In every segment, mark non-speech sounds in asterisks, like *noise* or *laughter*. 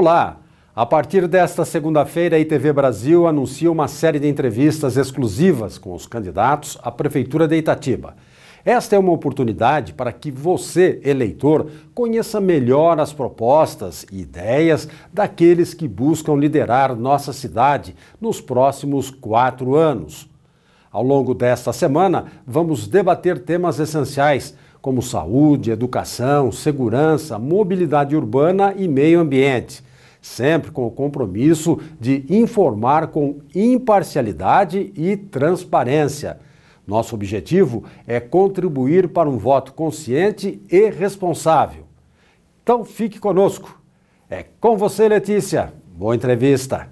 Olá! A partir desta segunda-feira, a ITV Brasil anuncia uma série de entrevistas exclusivas com os candidatos à Prefeitura de Itatiba. Esta é uma oportunidade para que você, eleitor, conheça melhor as propostas e ideias daqueles que buscam liderar nossa cidade nos próximos quatro anos. Ao longo desta semana, vamos debater temas essenciais como saúde, educação, segurança, mobilidade urbana e meio ambiente sempre com o compromisso de informar com imparcialidade e transparência. Nosso objetivo é contribuir para um voto consciente e responsável. Então fique conosco. É com você, Letícia. Boa entrevista.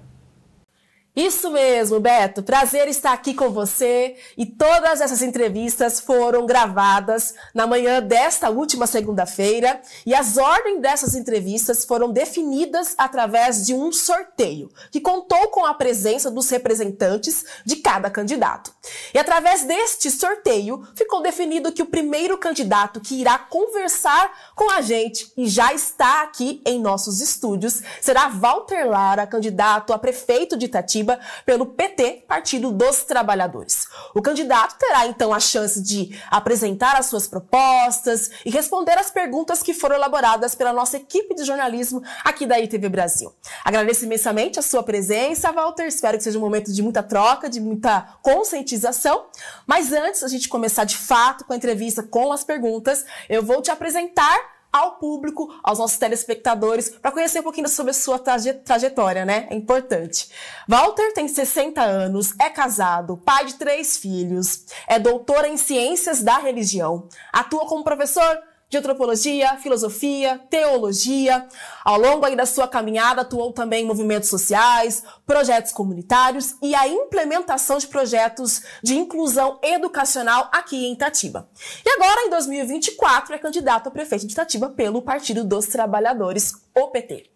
Isso mesmo, Beto. Prazer estar aqui com você. E todas essas entrevistas foram gravadas na manhã desta última segunda-feira. E as ordens dessas entrevistas foram definidas através de um sorteio, que contou com a presença dos representantes de cada candidato. E através deste sorteio, ficou definido que o primeiro candidato que irá conversar com a gente e já está aqui em nossos estúdios será Walter Lara, candidato a prefeito de Itatiba Curitiba pelo PT, Partido dos Trabalhadores. O candidato terá então a chance de apresentar as suas propostas e responder às perguntas que foram elaboradas pela nossa equipe de jornalismo aqui da ITV Brasil. Agradeço imensamente a sua presença, Walter. Espero que seja um momento de muita troca, de muita conscientização. Mas antes a gente começar de fato com a entrevista com as perguntas, eu vou te apresentar ao público, aos nossos telespectadores, para conhecer um pouquinho sobre a sua traje trajetória, né? É importante. Walter tem 60 anos, é casado, pai de três filhos, é doutor em ciências da religião, atua como professor de antropologia, filosofia, teologia. Ao longo aí da sua caminhada, atuou também em movimentos sociais, projetos comunitários e a implementação de projetos de inclusão educacional aqui em Itatiba. E agora, em 2024, é candidato a prefeito de Itatiba pelo Partido dos Trabalhadores, o PT.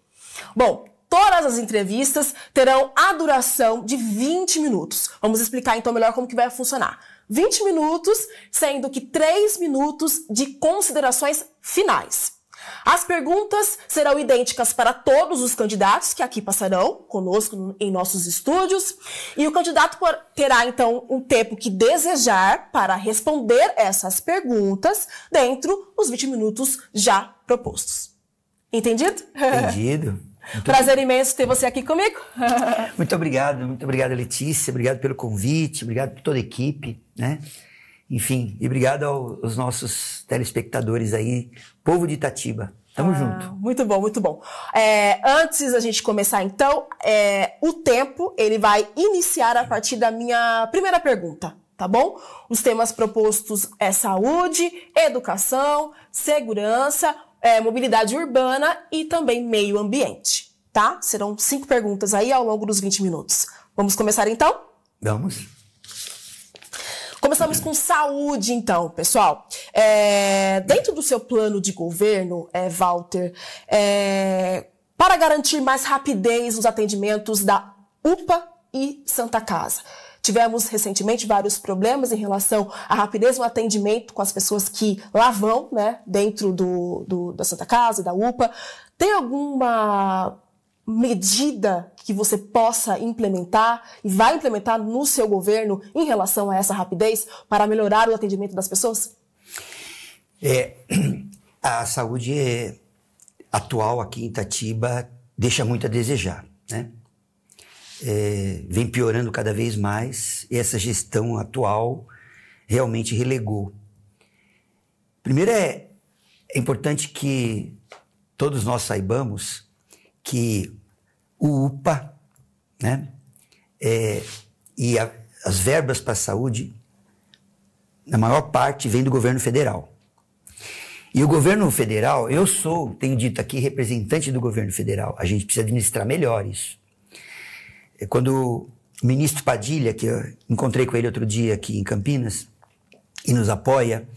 Bom, Todas as entrevistas terão a duração de 20 minutos. Vamos explicar então melhor como que vai funcionar. 20 minutos, sendo que 3 minutos de considerações finais. As perguntas serão idênticas para todos os candidatos que aqui passarão conosco em nossos estúdios. E o candidato terá, então, um tempo que desejar para responder essas perguntas dentro dos 20 minutos já propostos. Entendido? Entendido. *laughs* Muito Prazer imenso ter você aqui comigo. *laughs* muito obrigado, muito obrigado, Letícia. Obrigado pelo convite, obrigado por toda a equipe, né? Enfim, e obrigado aos nossos telespectadores aí, povo de Itatiba. Tamo ah, junto. Muito bom, muito bom. É, antes da gente começar, então, é, o tempo ele vai iniciar a partir da minha primeira pergunta, tá bom? Os temas propostos é saúde, educação, segurança, é, mobilidade urbana e também meio ambiente, tá? Serão cinco perguntas aí ao longo dos 20 minutos. Vamos começar então? Vamos. Começamos com saúde, então, pessoal. É, dentro do seu plano de governo, é, Walter, é, para garantir mais rapidez nos atendimentos da UPA e Santa Casa, Tivemos recentemente vários problemas em relação à rapidez no atendimento com as pessoas que lá vão, né, dentro do, do da Santa Casa, da UPA. Tem alguma medida que você possa implementar e vai implementar no seu governo em relação a essa rapidez para melhorar o atendimento das pessoas? É, *clears throat* a saúde atual aqui em Itatiba deixa muito a desejar, né? é, vem piorando cada vez mais e essa gestão atual realmente relegou. Primeiro é, é importante que todos nós saibamos que o UPA né, é, e a, as verbas para a saúde, na maior parte, vem do governo federal. E o governo federal, eu sou, tenho dito aqui, representante do governo federal. A gente precisa administrar melhor isso. É, quando o ministro Padilha, que eu encontrei com ele outro dia aqui em Campinas, e nos apoia,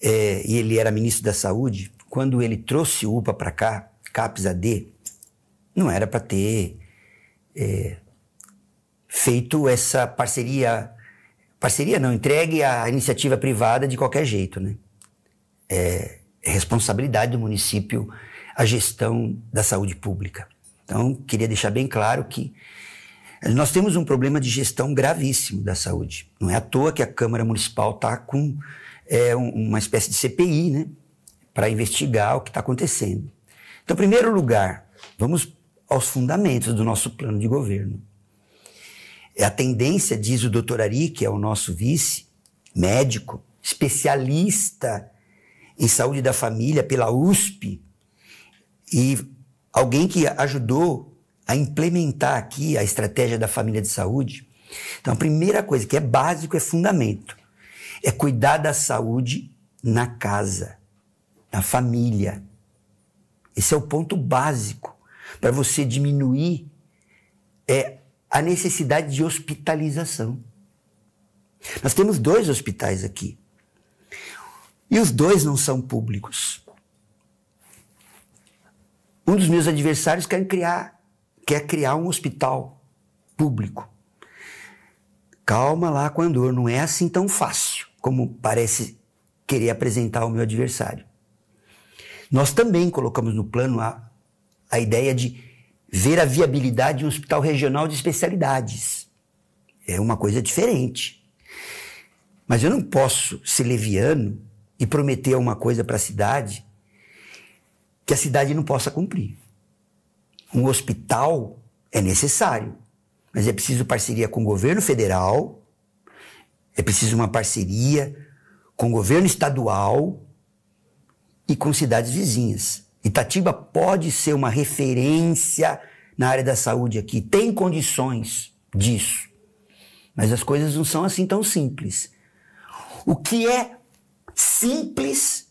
é, e ele era ministro da Saúde, quando ele trouxe o UPA para cá, CAPS AD, não era para ter é, feito essa parceria, parceria não, entregue à iniciativa privada de qualquer jeito, né? É, é responsabilidade do município a gestão da saúde pública. Então, queria deixar bem claro que nós temos um problema de gestão gravíssimo da saúde. Não é à toa que a Câmara Municipal está com é, uma espécie de CPI, né? Para investigar o que está acontecendo. Então, em primeiro lugar, vamos aos fundamentos do nosso plano de governo. É a tendência, diz o doutor Ari, que é o nosso vice, médico, especialista em saúde da família pela USP, e alguém que ajudou a implementar aqui a estratégia da família de saúde. Então, a primeira coisa que é básico, é fundamento, é cuidar da saúde na casa, na família. Esse é o ponto básico para você diminuir é a necessidade de hospitalização. Nós temos dois hospitais aqui. E os dois não são públicos. Um dos meus adversários quer criar quer criar um hospital público. Calma lá com a Andor, não é assim tão fácil como parece querer apresentar o meu adversário. Nós também colocamos no plano a, a ideia de ver a viabilidade de um hospital regional de especialidades. É uma coisa diferente. Mas eu não posso ser leviano e prometer uma coisa para a cidade que a cidade não possa cumprir um hospital é necessário, mas é preciso parceria com o governo federal, é preciso uma parceria com o governo estadual e com cidades vizinhas. Itatiba pode ser uma referência na área da saúde aqui, tem condições disso. Mas as coisas não são assim tão simples. O que é simples,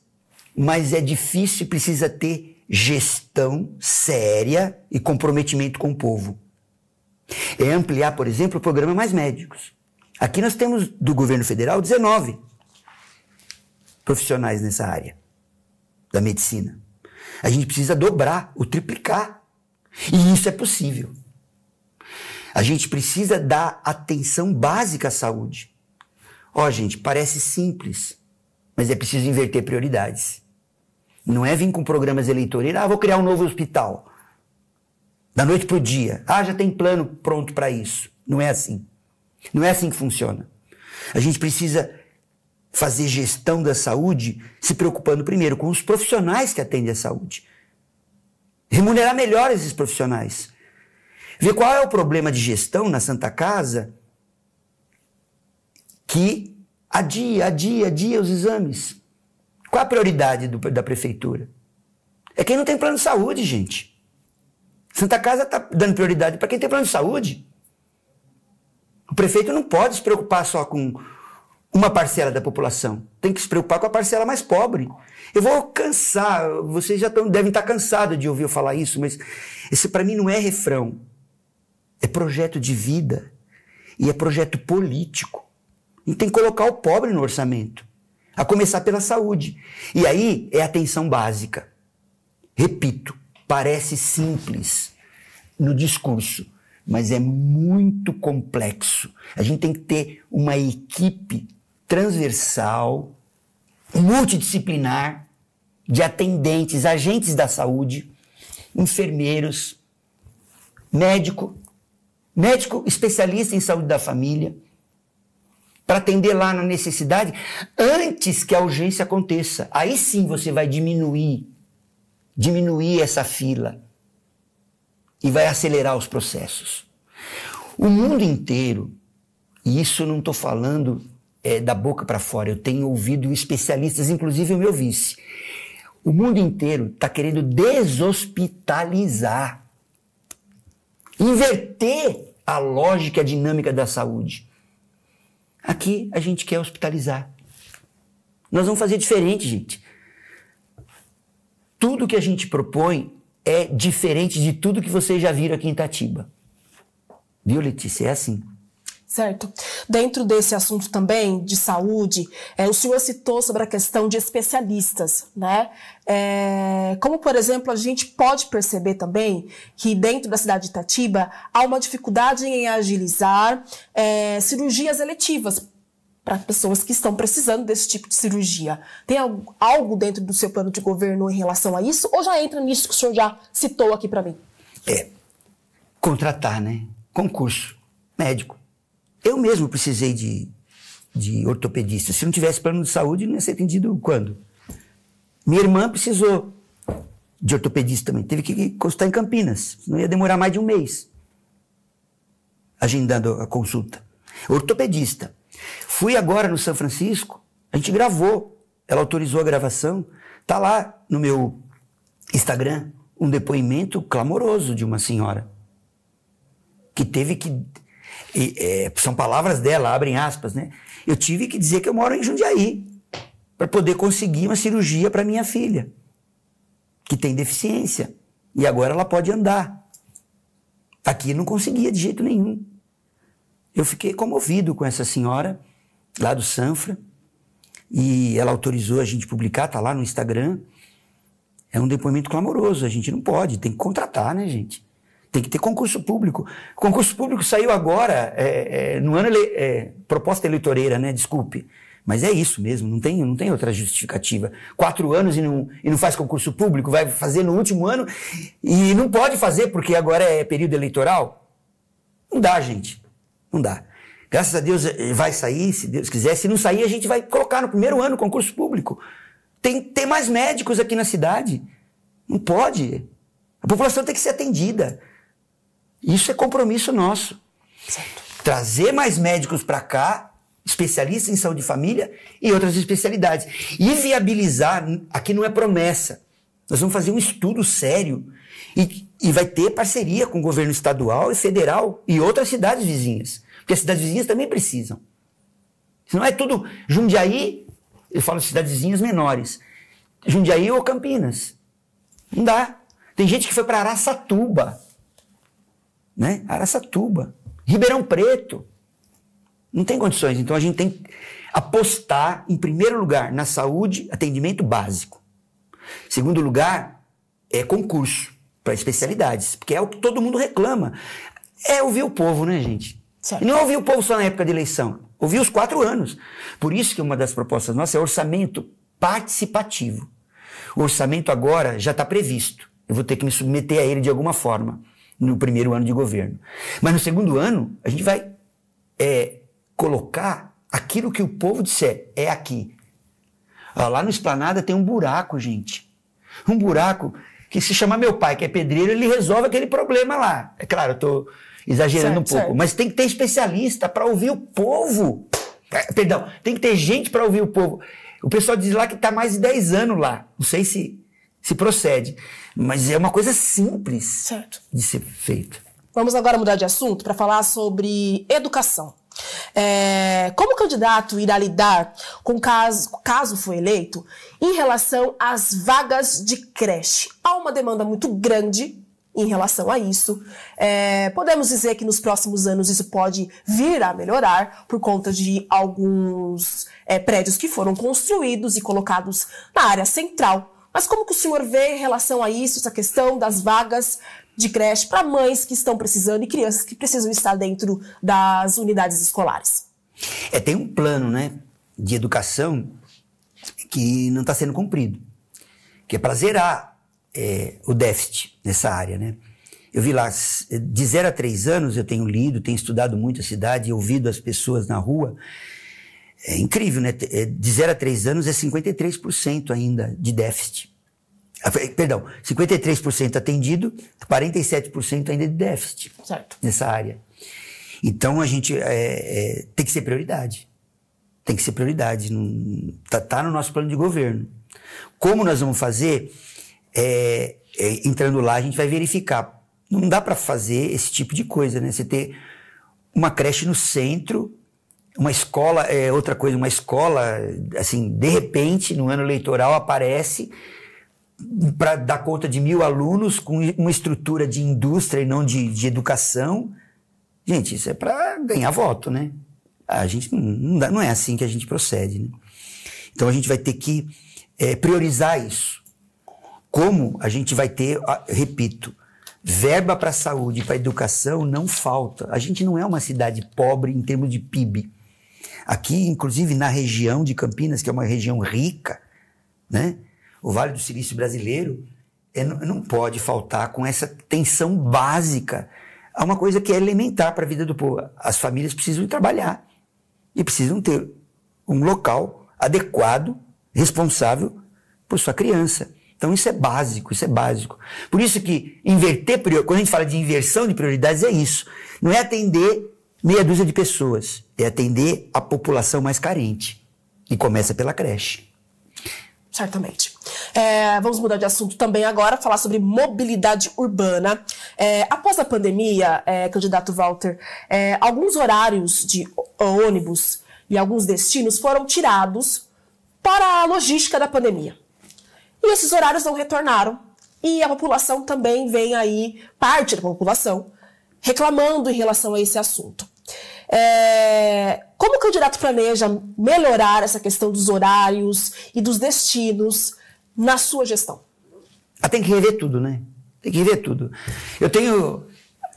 mas é difícil e precisa ter gestão séria e comprometimento com o povo. É ampliar, por exemplo, o programa Mais Médicos. Aqui nós temos do governo federal 19 profissionais nessa área da medicina. A gente precisa dobrar ou triplicar. E isso é possível. A gente precisa dar atenção básica à saúde. Ó, oh, gente, parece simples, mas é preciso inverter prioridades. Não é vir com programas eleitoreiros, ah, vou criar um novo hospital. Da noite para o dia. Ah, já tem plano pronto para isso. Não é assim. Não é assim que funciona. A gente precisa fazer gestão da saúde se preocupando primeiro com os profissionais que atendem a saúde. Remunerar melhor esses profissionais. Ver qual é o problema de gestão na Santa Casa que adia, adia, adia os exames. Qual a prioridade do, da prefeitura? É quem não tem plano de saúde, gente. Santa Casa está dando prioridade para quem tem plano de saúde. O prefeito não pode se preocupar só com uma parcela da população. Tem que se preocupar com a parcela mais pobre. Eu vou cansar, vocês já tão, devem estar tá cansados de ouvir eu falar isso, mas esse para mim não é refrão. É projeto de vida e é projeto político. E tem que colocar o pobre no orçamento a começar pela saúde. E aí é atenção básica. Repito, parece simples no discurso, mas é muito complexo. A gente tem que ter uma equipe transversal, multidisciplinar, de atendentes, agentes da saúde, enfermeiros, médico, médico especialista em saúde da família, para atender lá na necessidade antes que a urgência aconteça. Aí sim você vai diminuir, diminuir essa fila e vai acelerar os processos. O mundo inteiro, e isso não estou falando é, da boca para fora, eu tenho ouvido especialistas, inclusive o meu vice. O mundo inteiro está querendo deshospitalizar, inverter a lógica dinâmica da saúde. Aqui a gente quer hospitalizar. Nós vamos fazer diferente, gente. Tudo que a gente propõe é diferente de tudo que vocês já viram aqui em Itatiba. Viu, Letícia? É assim. Certo. Dentro desse assunto também de saúde, é, o senhor citou sobre a questão de especialistas, né? É, como, por exemplo, a gente pode perceber também que dentro da cidade de Itatiba há uma dificuldade em agilizar é, cirurgias eletivas para pessoas que estão precisando desse tipo de cirurgia. Tem algo dentro do seu plano de governo em relação a isso? Ou já entra nisso que o senhor já citou aqui para mim? É. Contratar, né? Concurso médico eu mesmo precisei de, de ortopedista. Se não tivesse plano de saúde, não ia ser atendido quando? Minha irmã precisou de ortopedista também. Teve que consultar em Campinas. Não ia demorar mais de um mês agendando a consulta. Ortopedista. Fui agora no São Francisco, a gente gravou. Ela autorizou a gravação. Tá lá no meu Instagram um depoimento clamoroso de uma senhora que teve que e, é, são palavras dela, abrem aspas, né? Eu tive que dizer que eu moro em Jundiaí para poder conseguir uma cirurgia para minha filha, que tem deficiência. E agora ela pode andar. Aqui não conseguia de jeito nenhum. Eu fiquei comovido com essa senhora lá do Sanfra e ela autorizou a gente publicar, tá lá no Instagram. É um depoimento clamoroso, a gente não pode, tem que contratar, né, gente? Tem que ter concurso público. O concurso público saiu agora, é, é, no ano ele, é, proposta eleitoreira, né? Desculpe. Mas é isso mesmo, não tem, não tem outra justificativa. Quatro anos e não, e não faz concurso público, vai fazer no último ano e não pode fazer porque agora é período eleitoral? Não dá, gente. Não dá. Graças a Deus é, vai sair, se Deus quiser. Se não sair, a gente vai colocar no primeiro ano concurso público. Tem, tem mais médicos aqui na cidade. Não pode. A população tem que ser atendida. Isso é compromisso nosso. Certo. Trazer mais médicos para cá, especialistas em saúde de família e outras especialidades. E viabilizar, aqui não é promessa. Nós vamos fazer um estudo sério e, e vai ter parceria com o governo estadual e federal e outras cidades vizinhas. Porque as cidades vizinhas também precisam. não é tudo Jundiaí, eu falo cidades vizinhas menores. Jundiaí ou Campinas. Não dá. Tem gente que foi para Araçatuba né? Araçatuba, Ribeirão Preto. Não tem condições. Então a gente tem que apostar, em primeiro lugar, na saúde, atendimento básico. Segundo lugar, é concurso para especialidades, porque é o que todo mundo reclama. É ouvir o povo, né, gente? Certo. E não é ouvir o povo só na época de eleição, ouvir os quatro anos. Por isso que uma das propostas nossas é orçamento participativo. O orçamento agora já está previsto. Eu vou ter que me submeter a ele de alguma forma no primeiro ano de governo. Mas no segundo ano, a gente vai é, colocar aquilo que o povo disser, é aqui. lá no Esplanada tem um buraco, gente. Um buraco que se chamar meu pai, que é pedreiro, ele resolve aquele problema lá. É claro, eu estou exagerando certo, um pouco, certo. mas tem que ter especialista para ouvir o povo. É, perdão, tem que ter gente para ouvir o povo. O pessoal diz lá que está mais de 10 anos lá. Não sei se se procede. Mas é uma coisa simples certo. de ser feita. Vamos agora mudar de assunto para falar sobre educação. É, como o candidato irá lidar com caso, caso foi eleito, em relação às vagas de creche? Há uma demanda muito grande em relação a isso. É, podemos dizer que nos próximos anos isso pode vir a melhorar por conta de alguns é, prédios que foram construídos e colocados na área central mas como que o senhor vê em relação a isso, essa questão das vagas de creche para mães que estão precisando e crianças que precisam estar dentro das unidades escolares? É, tem um plano né, de educação que não está sendo cumprido, que é para zerar é, o déficit nessa área. Né? Eu vi lá, de zero a três anos, eu tenho lido, tenho estudado muito a cidade, ouvido as pessoas na rua, é incrível, né? É, de 0 a 3 anos é 53% ainda de déficit. Ah, é, perdão, 53% atendido, 47% ainda de déficit certo. nessa área. Então a gente é, é, tem que ser prioridade. Tem que ser prioridade. Está tá no nosso plano de governo. Como nós vamos fazer? É, é entrando lá, a gente vai verificar. Não dá para fazer esse tipo de coisa, né? Você ter uma creche no centro uma escola, é, outra coisa, uma escola, assim, de repente, no ano eleitoral aparece para dar conta de mil alunos com uma estrutura de indústria e não de, de educação. Gente, isso é para ganhar voto, né? A gente não, não, dá, não, é assim que a gente procede, né? Então a gente vai ter que é, priorizar isso. Como a gente vai ter, repito, verba para saúde, para educação não falta. A gente não é uma cidade pobre em termos de PIB. Aqui, inclusive, na região de Campinas, que é uma região rica, né? O Vale do Silício brasileiro é, não pode faltar com essa tensão básica a uma coisa que é elementar para a vida do povo. As famílias precisam trabalhar e precisam ter um local adequado, responsável por sua criança. Então isso é básico, isso é básico. Por isso que inverter, quando a gente fala de inversão de prioridades, é isso. Não é atender meia dúzia de pessoas e é atender a população mais carente. E começa pela creche. Certamente. É, vamos mudar de assunto também agora, falar sobre mobilidade urbana. É, após a pandemia, é, candidato Walter, é, alguns horários de ônibus e alguns destinos foram tirados para a logística da pandemia. E esses horários não retornaram. E a população também vem aí, parte da população, reclamando em relação a esse assunto. É, como o candidato planeja melhorar essa questão dos horários e dos destinos na sua gestão? Ah, tem que rever tudo, né? Tem que rever tudo. Eu tenho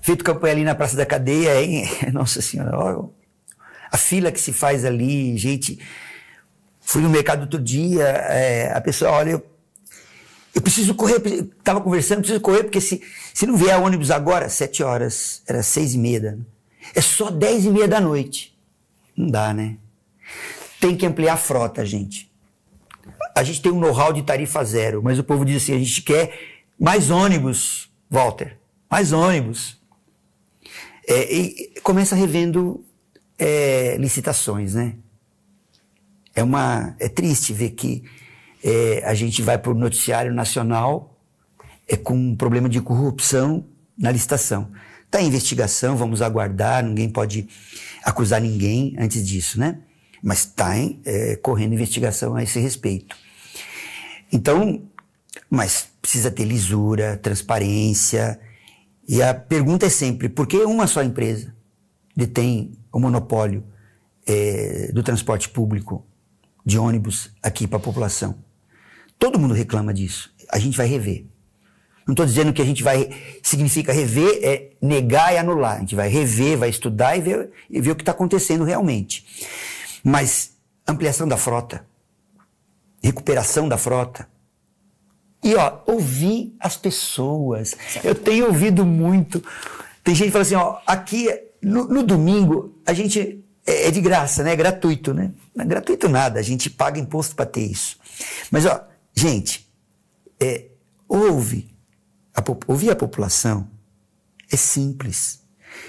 feito campanha ali na Praça da Cadeia, hein? *laughs* Nossa Senhora, a fila que se faz ali, gente. Fui no mercado outro dia, é, a pessoa, olha, eu, eu preciso correr, estava conversando, preciso correr, porque se, se não vier ônibus agora, sete horas, era seis e meia né? É só dez e meia da noite. Não dá, né? Tem que ampliar a frota, gente. A gente tem um know-how de tarifa zero, mas o povo diz assim: a gente quer mais ônibus, Walter, mais ônibus. É, e começa revendo é, licitações, né? É, uma, é triste ver que é, a gente vai para o noticiário nacional é, com um problema de corrupção na licitação. Está em investigação, vamos aguardar, ninguém pode acusar ninguém antes disso, né? Mas está é, correndo investigação a esse respeito. Então, mas precisa ter lisura, transparência. E a pergunta é sempre: por que uma só empresa detém o monopólio é, do transporte público de ônibus aqui para a população? Todo mundo reclama disso. A gente vai rever. Não estou dizendo que a gente vai. Significa rever, é negar e anular. A gente vai rever, vai estudar e ver, e ver o que está acontecendo realmente. Mas ampliação da frota, recuperação da frota. E, ó, ouvir as pessoas. Eu tenho ouvido muito. Tem gente que fala assim, ó, aqui no, no domingo a gente é, é, de graça, né? É gratuito, né? Não é gratuito nada, a gente paga imposto para ter isso. Mas, ó, gente, é, ouve a, ouvir a população é simples.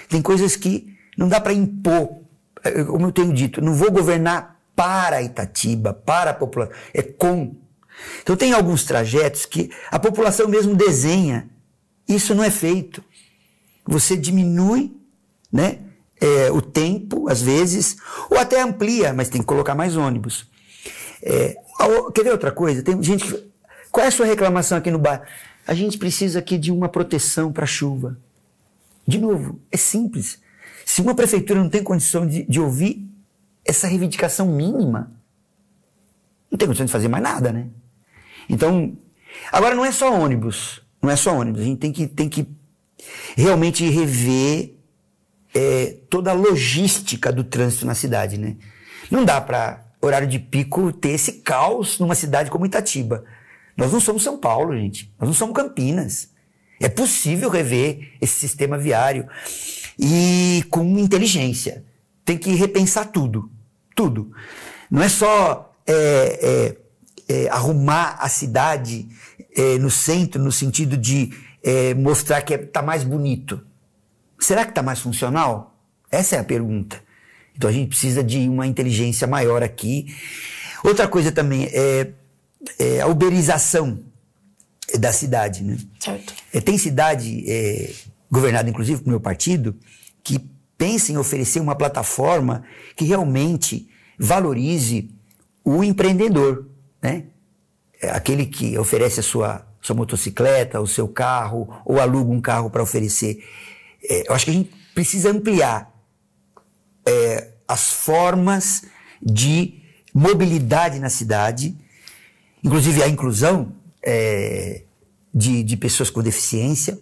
Tem coisas que não dá para impor. É, é, como eu tenho dito, não vou governar para Itatiba, para a população, é com. Então tem alguns trajetos que a população mesmo desenha. Isso não é feito. Você diminui, né? É, o tempo, às vezes, ou até amplia, mas tem que colocar mais ônibus. É, quer ver outra coisa? Tem gente que. Qual é a sua reclamação aqui no bairro? a gente precisa aqui de uma proteção para chuva. De novo, é simples. Se uma prefeitura não tem condição de, de ouvir essa reivindicação mínima, não tem condição de fazer mais nada, né? Então, agora não é só ônibus, não é só ônibus. A gente tem que, tem que realmente rever é, toda a logística do trânsito na cidade, né? Não dá para horário de pico ter esse caos numa cidade como Itatiba. Nós não somos São Paulo, gente. Nós não somos Campinas. É possível rever esse sistema viário e com inteligência. Tem que repensar tudo, tudo. Não é só é, é, é, arrumar a cidade é, no centro no sentido de é, mostrar que está é, mais bonito. Será que está mais funcional? Essa é a pergunta. Então a gente precisa de uma inteligência maior aqui. Outra coisa também é é, a uberização da cidade. Né? Certo. É, tem cidade, é, governada inclusive pelo meu partido, que pensa em oferecer uma plataforma que realmente valorize o empreendedor, né? É, aquele que oferece a sua, sua motocicleta, o seu carro, ou aluga um carro para oferecer. É, eu acho que a gente precisa ampliar é, as formas de mobilidade na cidade, Inclusive, a inclusão é, de, de pessoas com deficiência,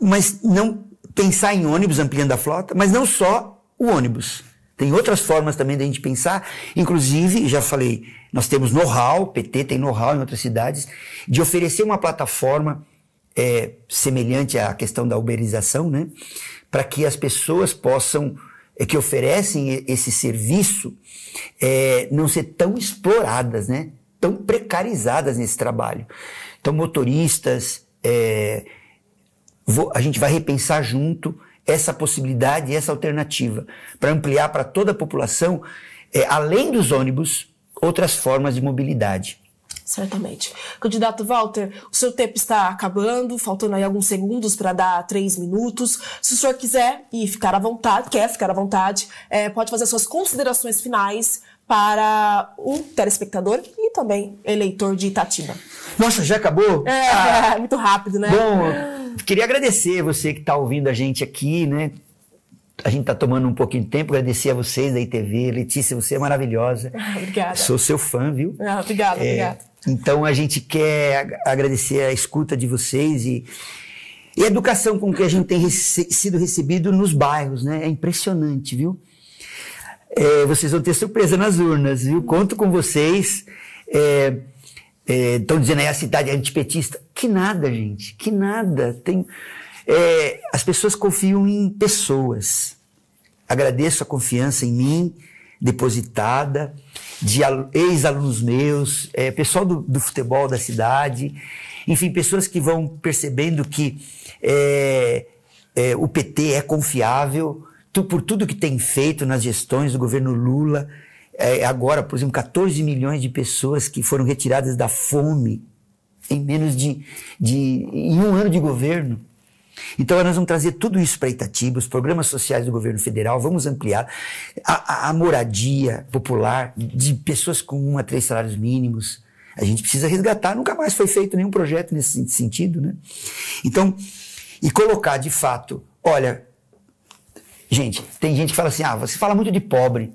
mas não pensar em ônibus ampliando a frota, mas não só o ônibus. Tem outras formas também da gente pensar, inclusive, já falei, nós temos know-how, PT tem know-how em outras cidades, de oferecer uma plataforma é, semelhante à questão da uberização, né? para que as pessoas possam, é, que oferecem esse serviço, é, não ser tão exploradas, né? tão precarizadas nesse trabalho. Então, motoristas, é, vou, a gente vai repensar junto essa possibilidade, e essa alternativa, para ampliar para toda a população, é, além dos ônibus, outras formas de mobilidade. Certamente. Candidato Walter, o seu tempo está acabando, faltando aí alguns segundos para dar três minutos. Se o senhor quiser e ficar à vontade, quer ficar à vontade, é, pode fazer suas considerações finais para o telespectador e também eleitor de Itatiba. Nossa, já acabou? É, ah. é *laughs* muito rápido, né? Bom, queria agradecer você que está ouvindo a gente aqui, né? A gente está tomando um pouquinho de tempo, agradecer a vocês da ITV. Letícia, você é maravilhosa. *laughs* Obrigada. Sou seu fã, viu? Ah, obrigada, é, obrigada. Então a gente quer agradecer a escuta de vocês e, e a educação com que a gente tem rece sido recebido nos bairros, né? É impressionante, viu? é, vocês vão ter surpresa nas urnas, viu? Conto com vocês. Estão é, é dizendo aí a cidade é antipetista. Que nada, gente, que nada. Tem, é, as pessoas confiam em pessoas. Agradeço a confiança em mim, depositada, de ex-alunos meus, é, pessoal do, do futebol da cidade enfim, pessoas que vão percebendo que é, é, o PT é confiável, tu, por tudo que tem feito nas gestões do governo Lula, é, agora, por exemplo, 14 milhões de pessoas que foram retiradas da fome em menos de, de em um ano de governo. Então, nós vamos trazer tudo isso para Itatiba, os programas sociais do governo federal, vamos ampliar a, a, moradia popular de pessoas com um a três salários mínimos. A gente precisa resgatar, nunca mais foi feito nenhum projeto nesse sentido, né? Então, e colocar de fato, olha, Gente, tem gente que fala assim: ah, você fala muito de pobre.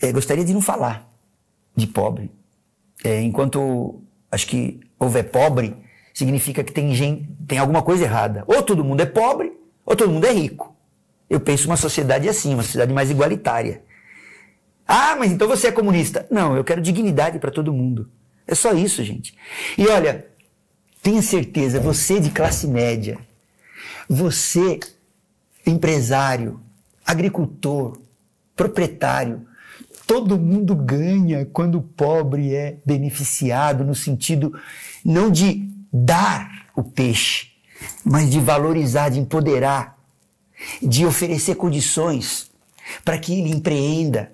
É, gostaria de não falar de pobre. É, enquanto acho que houver pobre, significa que tem, gente, tem alguma coisa errada. Ou todo mundo é pobre, ou todo mundo é rico. Eu penso uma sociedade assim, uma sociedade mais igualitária. Ah, mas então você é comunista. Não, eu quero dignidade para todo mundo. É só isso, gente. E olha, tenha certeza, você de classe média, você, empresário, agricultor, proprietário, todo mundo ganha quando o pobre é beneficiado no sentido não de dar o peixe, mas de valorizar, de empoderar, de oferecer condições para que ele empreenda,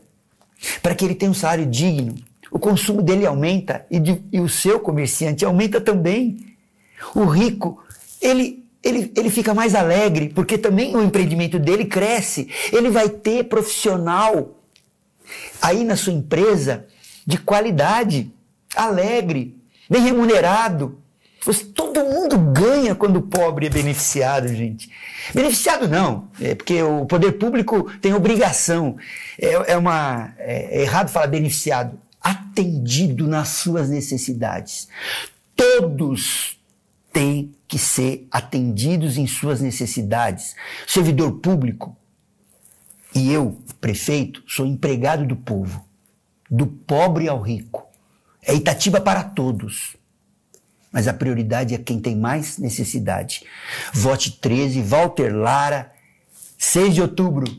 para que ele tenha um salário digno. O consumo dele aumenta e, de, e o seu comerciante aumenta também. O rico, ele ele, ele fica mais alegre, porque também o empreendimento dele cresce. Ele vai ter profissional aí na sua empresa de qualidade, alegre, bem remunerado. Todo mundo ganha quando o pobre é beneficiado, gente. Beneficiado não, é porque o poder público tem obrigação. É, é uma é, é errado falar beneficiado. Atendido nas suas necessidades. Todos têm que ser atendidos em suas necessidades. Servidor público e eu, prefeito, sou empregado do povo, do pobre ao rico. É Itatiba para todos. Mas a prioridade é quem tem mais necessidade. Vote 13, Walter Lara, 6 de outubro.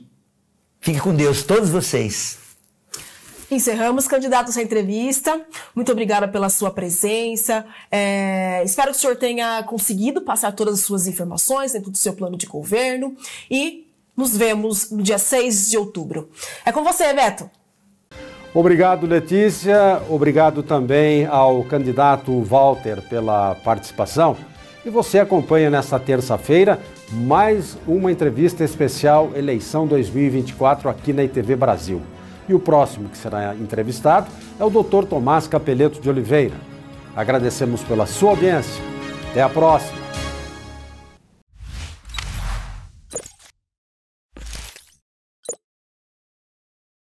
Fique com Deus, todos vocês. Encerramos, candidatos, a entrevista. Muito obrigada pela sua presença. É, espero que o senhor tenha conseguido passar todas as suas informações dentro do seu plano de governo. E nos vemos no dia 6 de outubro. É com você, Beto. Obrigado, Letícia. Obrigado também ao candidato Walter pela participação. E você acompanha nesta terça-feira mais uma entrevista especial Eleição 2024 aqui na ITV Brasil. E o próximo que será entrevistado é o Dr. Tomás Capeleto de Oliveira. Agradecemos pela sua audiência. Até a próxima!